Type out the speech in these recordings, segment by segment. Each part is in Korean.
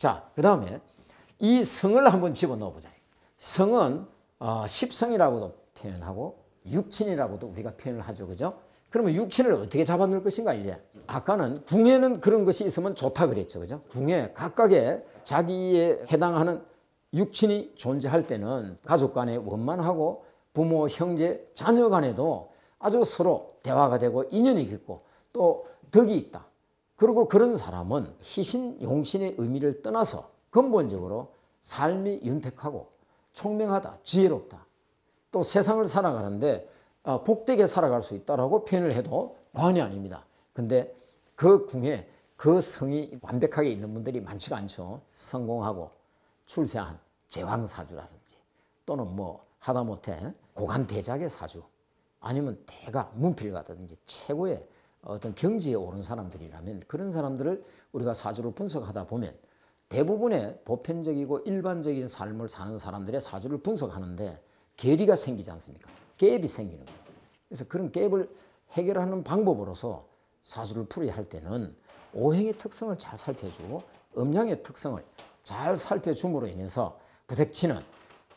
자, 그 다음에 이 성을 한번 집어넣어 보자. 성은 어, 십성이라고도 표현하고 육친이라고도 우리가 표현을 하죠. 그죠? 그러면 육친을 어떻게 잡아넣을 것인가 이제 아까는 궁에는 그런 것이 있으면 좋다 그랬죠. 그죠? 궁에 각각의 자기에 해당하는 육친이 존재할 때는 가족 간에 원만하고 부모, 형제, 자녀 간에도 아주 서로 대화가 되고 인연이 깊고 또 덕이 있다. 그리고 그런 사람은 희신, 용신의 의미를 떠나서 근본적으로 삶이 윤택하고 총명하다, 지혜롭다. 또 세상을 살아가는데 어, 복되게 살아갈 수 있다라고 표현을 해도 과언이 아닙니다. 근데 그 궁에 그 성이 완벽하게 있는 분들이 많지가 않죠. 성공하고 출세한 제왕사주라든지 또는 뭐 하다못해 고관대작의 사주 아니면 대가 문필가든지 최고의 어떤 경지에 오른 사람들이라면 그런 사람들을 우리가 사주를 분석하다 보면 대부분의 보편적이고 일반적인 삶을 사는 사람들의 사주를 분석하는데 괴리가 생기지 않습니까? 갭이 생기는 거예요. 그래서 그런 갭을 해결하는 방법으로서 사주를 풀어야 할 때는 오행의 특성을 잘 살펴주고 음양의 특성을 잘 살펴줌으로 인해서 부대치는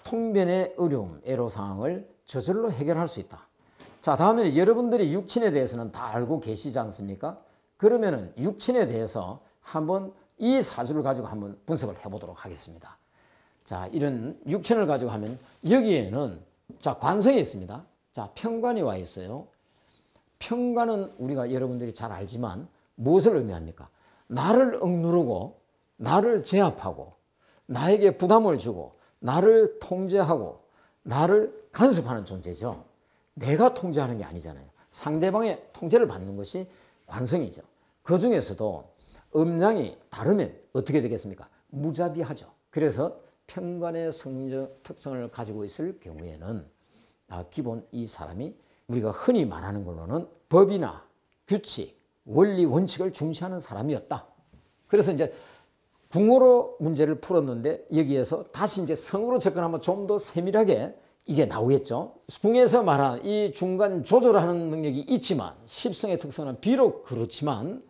통변의 어려움, 애로사항을 저절로 해결할 수 있다. 자, 다음에 여러분들이 육신에 대해서는 다 알고 계시지 않습니까? 그러면은 육신에 대해서 한번 이 사주를 가지고 한번 분석을 해보도록 하겠습니다. 자, 이런 육천을 가지고 하면 여기에는 자, 관성이 있습니다. 자, 평관이 와 있어요. 평관은 우리가 여러분들이 잘 알지만 무엇을 의미합니까? 나를 억누르고 나를 제압하고 나에게 부담을 주고 나를 통제하고 나를 간섭하는 존재죠. 내가 통제하는 게 아니잖아요. 상대방의 통제를 받는 것이 관성이죠. 그 중에서도 음량이 다르면 어떻게 되겠습니까? 무자비하죠. 그래서 평관의 성적 특성을 가지고 있을 경우에는 아, 기본 이 사람이 우리가 흔히 말하는 걸로는 법이나 규칙, 원리, 원칙을 중시하는 사람이었다. 그래서 이제 궁으로 문제를 풀었는데 여기에서 다시 이제 성으로 접근하면 좀 더 세밀하게 이게 나오겠죠. 궁에서 말한 이 중간 조절하는 능력이 있지만 십성의 특성은 비록 그렇지만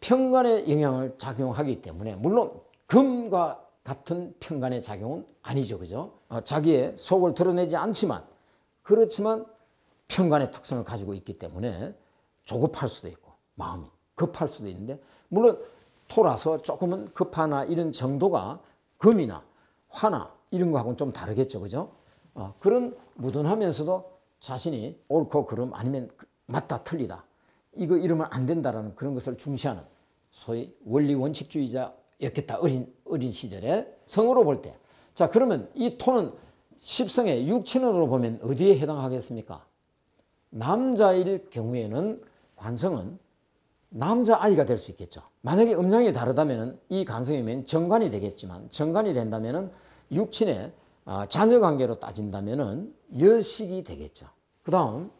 평간에 영향을 작용하기 때문에 물론 금과 같은 평간의 작용은 아니죠. 그죠? 어, 자기의 속을 드러내지 않지만 그렇지만 평간의 특성을 가지고 있기 때문에 조급할 수도 있고 마음이 급할 수도 있는데 물론 토라서 조금은 급하나 이런 정도가 금이나 화나 이런 거하고는 좀 다르겠죠. 그죠? 어, 그런 무던하면서도 자신이 옳고 그름 아니면 그 맞다 틀리다 이거 이러면 안 된다라는 그런 것을 중시하는 소위 원리 원칙주의자였겠다 어린 어린 시절에 성으로 볼 때 자 그러면 이 토는 십성의 육친으로 보면 어디에 해당하겠습니까? 남자일 경우에는 관성은 남자 아이가 될 수 있겠죠. 만약에 음량이 다르다면 이관성이면 정관이 되겠지만 정관이 된다면 육친에 아, 자녀 관계로 따진다면은 여식이 되겠죠. 그 다음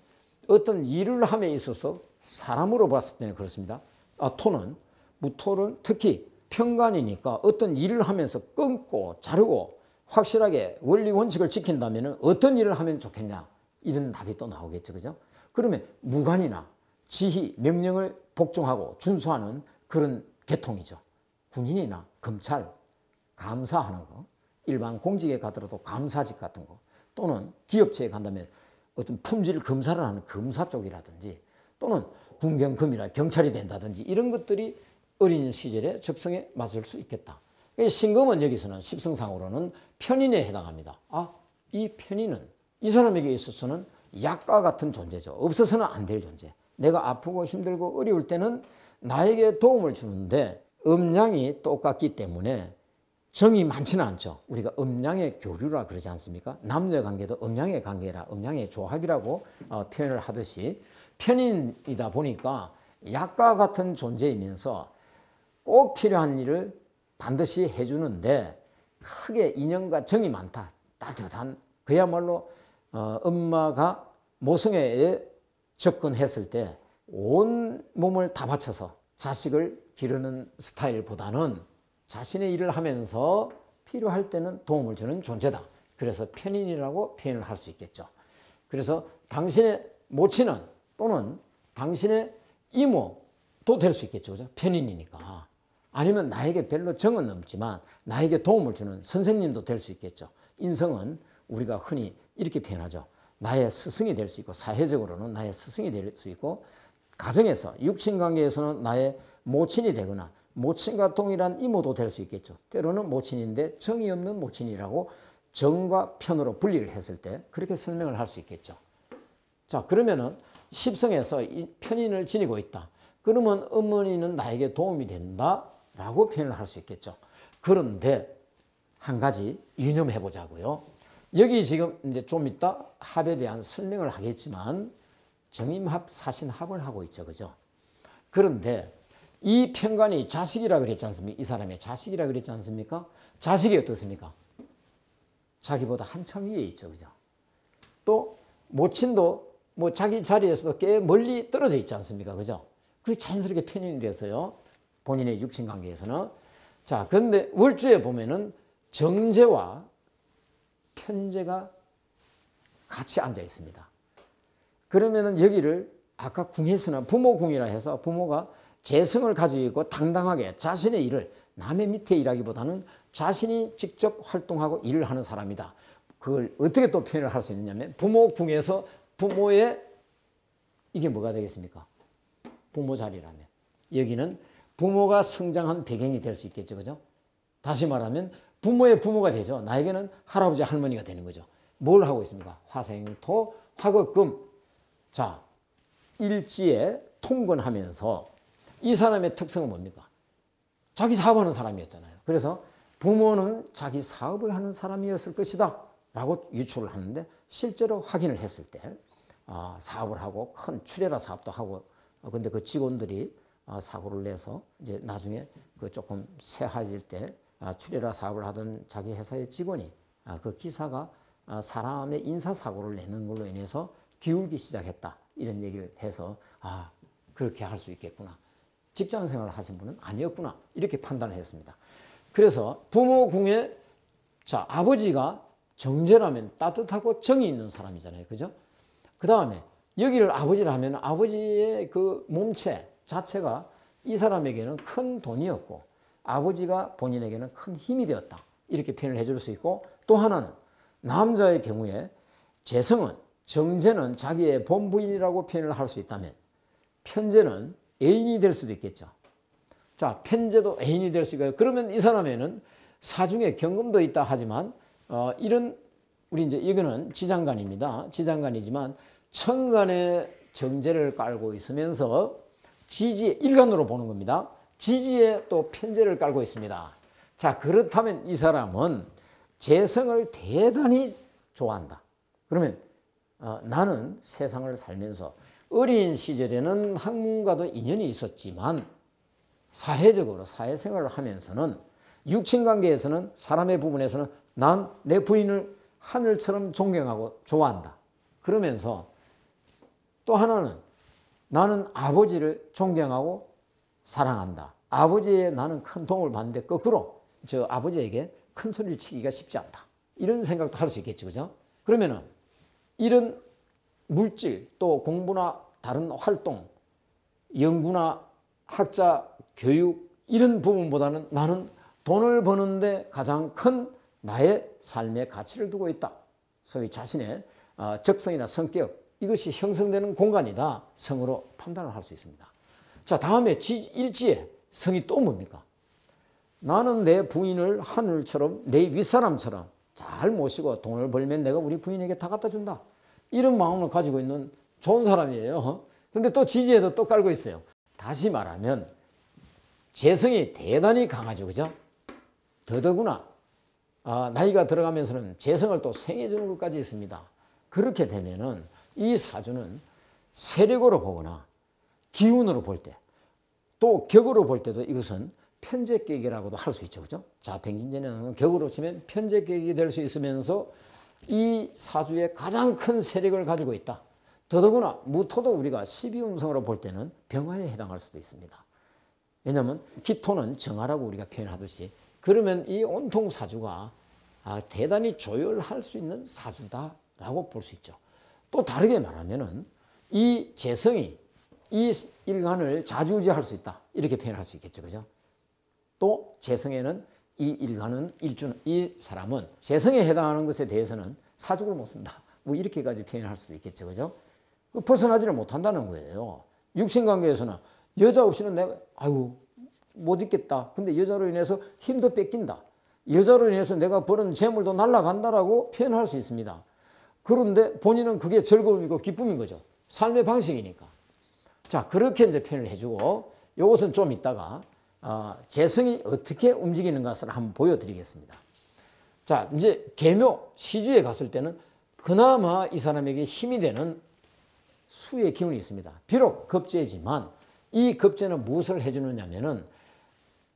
어떤 일을 함에 있어서 사람으로 봤을 때는 그렇습니다. 아, 토는 무토는 특히 평간이니까 어떤 일을 하면서 끊고 자르고 확실하게 원리 원칙을 지킨다면 어떤 일을 하면 좋겠냐 이런 답이 또 나오겠죠 그죠 그러면 무관이나 지휘 명령을 복종하고 준수하는 그런 계통이죠 군인이나 검찰 감사하는 거 일반 공직에 가더라도 감사직 같은 거 또는 기업체에 간다면 어떤 품질 검사를 하는 검사 쪽이라든지 또는 군경금이나 경찰이 된다든지 이런 것들이 어린 시절에 적성에 맞을 수 있겠다. 신검은 여기서는 십성상으로는 편인에 해당합니다. 아, 이 편인은 이 사람에게 있어서는 약과 같은 존재죠. 없어서는 안 될 존재. 내가 아프고 힘들고 어려울 때는 나에게 도움을 주는데 음량이 똑같기 때문에 정이 많지는 않죠. 우리가 음양의 교류라 그러지 않습니까? 남녀 관계도 음양의 관계라 음양의 조합이라고 어, 표현을 하듯이 편인이다 보니까 약과 같은 존재이면서 꼭 필요한 일을 반드시 해주는데 크게 인연과 정이 많다. 따뜻한 그야말로 어, 엄마가 모성애에 접근했을 때 온 몸을 다 바쳐서 자식을 기르는 스타일보다는 자신의 일을 하면서 필요할 때는 도움을 주는 존재다. 그래서 편인이라고 표현을 할 수 있겠죠. 그래서 당신의 모친은 또는 당신의 이모도 될 수 있겠죠. 그죠? 렇 편인이니까. 아니면 나에게 별로 정은 넘지만 나에게 도움을 주는 선생님도 될 수 있겠죠. 인성은 우리가 흔히 이렇게 표현하죠. 나의 스승이 될 수 있고 사회적으로는 나의 스승이 될 수 있고 가정에서 육친관계에서는 나의 모친이 되거나 모친과 동일한 이모도 될 수 있겠죠. 때로는 모친인데 정이 없는 모친이라고 정과 편으로 분리를 했을 때 그렇게 설명을 할 수 있겠죠. 자, 그러면은 십성에서 편인을 지니고 있다. 그러면 어머니는 나에게 도움이 된다. 라고 표현을 할 수 있겠죠. 그런데 한 가지 유념해 보자고요. 여기 지금 이제 좀 이따 합에 대한 설명을 하겠지만 정임합 사신합을 하고 있죠. 그죠? 그런데 이 평관이 자식이라 그랬지 않습니까? 이 사람의 자식이라 그랬지 않습니까? 자식이 어떻습니까? 자기보다 한참 위에 있죠. 그죠? 또 모친도 뭐 자기 자리에서도 꽤 멀리 떨어져 있지 않습니까? 그죠? 그 자연스럽게 편인이 돼서요. 본인의 육신 관계에서는. 자, 그데 월주에 보면은 정제와 편제가 같이 앉아 있습니다. 그러면은 여기를 아까 궁에서는 부모궁이라 해서 부모가 재성을 가지고 당당하게 자신의 일을 남의 밑에 일하기보다는 자신이 직접 활동하고 일을 하는 사람이다. 그걸 어떻게 또 표현을 할 수 있느냐면 부모 궁에서 부모의 이게 뭐가 되겠습니까? 부모 자리라면 여기는 부모가 성장한 배경이 될 수 있겠죠. 그죠? 다시 말하면 부모의 부모가 되죠. 나에게는 할아버지 할머니가 되는 거죠. 뭘 하고 있습니까? 화생토 화극금 자 일지에 통근하면서 이 사람의 특성은 뭡니까? 자기 사업하는 사람이었잖아요. 그래서 부모는 자기 사업을 하는 사람이었을 것이다 라고 유추를 하는데 실제로 확인을 했을 때 아, 사업을 하고 큰출애라 사업도 하고 어, 근데 그 직원들이 어, 사고를 내서 이제 나중에 그 조금 쇠하질 때출애라 아, 사업을 하던 자기 회사의 직원이 아, 그 기사가 어, 사람의 인사사고를 내는 걸로 인해서 기울기 시작했다 이런 얘기를 해서 아 그렇게 할 수 있겠구나 직장 생활을 하신 분은 아니었구나. 이렇게 판단을 했습니다. 그래서 부모 궁에 자, 아버지가 정제라면 따뜻하고 정이 있는 사람이잖아요. 그죠? 그 다음에 여기를 아버지를 하면 아버지의 그 몸체 자체가 이 사람에게는 큰 돈이었고 아버지가 본인에게는 큰 힘이 되었다. 이렇게 표현을 해줄 수 있고 또 하나는 남자의 경우에 재성은 정제는 자기의 본부인이라고 표현을 할 수 있다면 편제는 애인이 될 수도 있겠죠. 자, 편제도 애인이 될 수 있고요. 그러면 이 사람에는 사중에 경금도 있다 하지만 어, 이런 우리 이제 이거는 지장관입니다지장관이지만천간에 정제를 깔고 있으면서 지지 의일관으로 보는 겁니다. 지지에 또 편제를 깔고 있습니다. 자, 그렇다면 이 사람은 재성을 대단히 좋아한다. 그러면 어, 나는 세상을 살면서 어린 시절에는 학문과도 인연이 있었지만 사회적으로 사회생활을 하면서는 육친 관계에서는 사람의 부분에서는 난 내 부인을 하늘처럼 존경하고 좋아한다. 그러면서 또 하나는 나는 아버지를 존경하고 사랑한다. 아버지의 나는 큰 도움을 받는데 거꾸로 저 아버지에게 큰 소리를 치기가 쉽지 않다. 이런 생각도 할 수 있겠죠. 그죠? 그러면은 이런 물질 또 공부나 다른 활동, 연구나 학자, 교육 이런 부분보다는 나는 돈을 버는데 가장 큰 나의 삶의 가치를 두고 있다. 소위 자신의 어, 적성이나 성격 이것이 형성되는 공간이다. 성으로 판단을 할 수 있습니다. 자 다음에 일지에 성이 또 뭡니까? 나는 내 부인을 하늘처럼 내 윗사람처럼 잘 모시고 돈을 벌면 내가 우리 부인에게 다 갖다 준다. 이런 마음을 가지고 있는 좋은 사람이에요. 근데 또 지지에도 또 깔고 있어요. 다시 말하면 재성이 대단히 강하죠. 그죠? 더더구나 아, 나이가 들어가면서는 재성을 또 생해주는 것까지 있습니다. 그렇게 되면은 이 사주는 세력으로 보거나 기운으로 볼 때 또 격으로 볼 때도 이것은 편제격이라고도할 수 있죠. 그죠? 자, 팽진전에는 격으로 치면 편제격이될 수 있으면서 이 사주에 가장 큰 세력을 가지고 있다. 더더구나 무토도 우리가 12음성으로 볼 때는 병화에 해당할 수도 있습니다. 왜냐하면 기토는 정화라고 우리가 표현하듯이 그러면 이 온통 사주가 아, 대단히 조율할 수 있는 사주다라고 볼 수 있죠. 또 다르게 말하면 은이 재성이 이 일간을 자주지할 유수 있다. 이렇게 표현할 수 있겠죠. 그죠? 또 재성에는 이일간는일주는이 사람은 재성에 해당하는 것에 대해서는 사족을 못 쓴다. 뭐 이렇게까지 표현할 수도 있겠죠. 그죠? 그 벗어나지를 못한다는 거예요. 육신 관계에서는 여자 없이는 내가 아유 못 있겠다. 근데 여자로 인해서 힘도 뺏긴다. 여자로 인해서 내가 버는 재물도 날라간다라고 표현할 수 있습니다. 그런데 본인은 그게 즐거움이고 기쁨인 거죠. 삶의 방식이니까. 자, 그렇게 이제 표현을 해주고, 요것은 좀있다가 어, 재성이 어떻게 움직이는 것을 한번 보여드리겠습니다. 자, 이제 계묘 시주에 갔을 때는 그나마 이 사람에게 힘이 되는 수의 기운이 있습니다. 비록 급제지만 이 급제는 무엇을 해주느냐면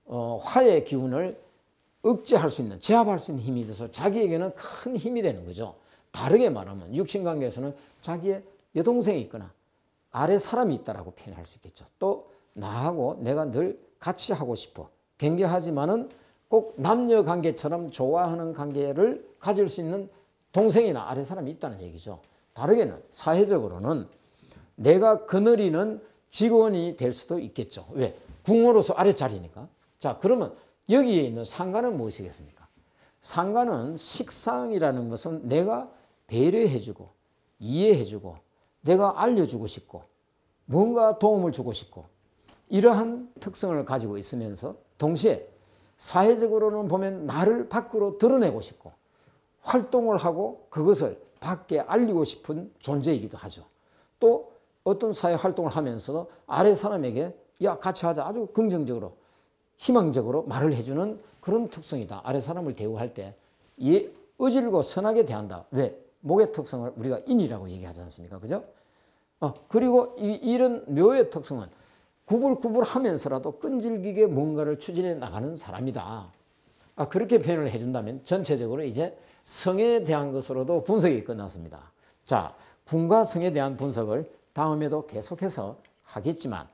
어, 화의 기운을 억제할 수 있는 제압할 수 있는 힘이 돼서 자기에게는 큰 힘이 되는 거죠. 다르게 말하면 육신관계에서는 자기의 여동생이 있거나 아래 사람이 있다라 표현할 수 있겠죠. 또 나하고 내가 늘 같이 하고 싶어. 경계하지만은 꼭 남녀 관계처럼 좋아하는 관계를 가질 수 있는 동생이나 아래 사람이 있다는 얘기죠. 다르게는 사회적으로는 내가 그늘이는 직원이 될 수도 있겠죠. 왜? 궁으로서 아래 자리니까. 자, 그러면 여기에 있는 상가는 무엇이겠습니까? 상가는 식상이라는 것은 내가 배려해주고 이해해주고 내가 알려주고 싶고 뭔가 도움을 주고 싶고 이러한 특성을 가지고 있으면서 동시에 사회적으로는 보면 나를 밖으로 드러내고 싶고 활동을 하고 그것을 밖에 알리고 싶은 존재이기도 하죠. 또 어떤 사회 활동을 하면서도 아래 사람에게 야 같이 하자 아주 긍정적으로 희망적으로 말을 해주는 그런 특성이다. 아래 사람을 대우할 때 이 어질고 선하게 대한다. 왜? 목의 특성을 우리가 인이라고 얘기하지 않습니까? 그죠? 어, 그리고 이, 이런 묘의 특성은 구불구불하면서라도 끈질기게 뭔가를 추진해 나가는 사람이다. 아, 그렇게 표현을 해준다면 전체적으로 이제 성에 대한 것으로도 분석이 끝났습니다. 자, 군과 성에 대한 분석을 다음에도 계속해서 하겠지만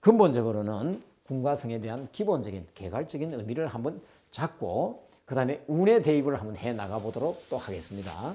근본적으로는 군과 성에 대한 기본적인 개괄적인 의미를 한번 잡고 그 다음에 운의 대입을 한번 해 나가보도록 또 하겠습니다.